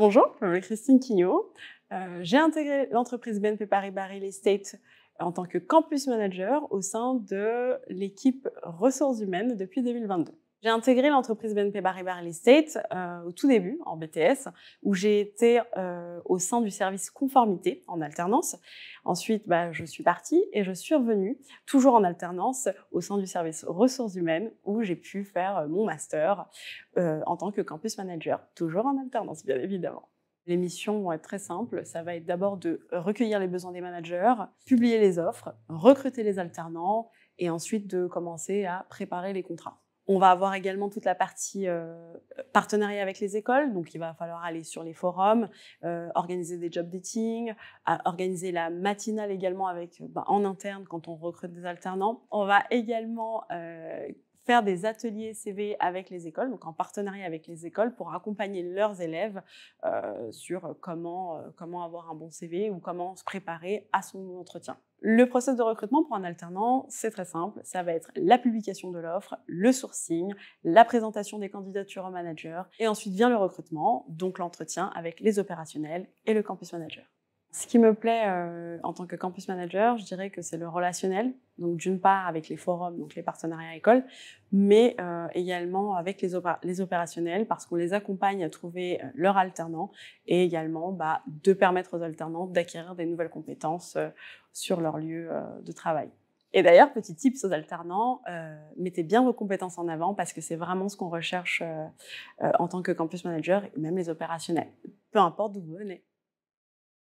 Bonjour, je m'appelle Christine Quignot. Euh, j'ai intégré l'entreprise BNP Paribas Real Estate en tant que campus manager au sein de l'équipe ressources humaines depuis 2022. J'ai intégré l'entreprise BNP Paribas Real Estate euh, au tout début, en BTS, où j'ai été euh, au sein du service conformité en alternance. Ensuite, bah, je suis partie et je suis revenue, toujours en alternance, au sein du service ressources humaines, où j'ai pu faire euh, mon master en tant que campus manager, toujours en alternance, bien évidemment. Les missions vont être très simples. Ça va être d'abord de recueillir les besoins des managers, publier les offres, recruter les alternants et ensuite de commencer à préparer les contrats. On va avoir également toute la partie euh, partenariat avec les écoles, donc il va falloir aller sur les forums, euh, organiser des job dating, organiser la matinale également avec euh, bah, en interne quand on recrute des alternants. On va également faire des ateliers CV avec les écoles, donc en partenariat avec les écoles pour accompagner leurs élèves euh, sur comment, euh, comment avoir un bon CV ou comment se préparer à son entretien. Le process de recrutement pour un alternant, c'est très simple. Ça va être la publication de l'offre, le sourcing, la présentation des candidatures au manager, et ensuite vient le recrutement, donc l'entretien avec les opérationnels et le campus manager. Ce qui me plaît euh, en tant que campus manager, je dirais que c'est le relationnel, donc d'une part avec les forums, donc les partenariats écoles, mais euh, également avec les, les opérationnels, parce qu'on les accompagne à trouver euh, leur alternant et également bah, de permettre aux alternants d'acquérir des nouvelles compétences sur leur lieu de travail. Et d'ailleurs, petit tips aux alternants, mettez bien vos compétences en avant parce que c'est vraiment ce qu'on recherche en tant que campus manager et même les opérationnels, peu importe d'où vous venez.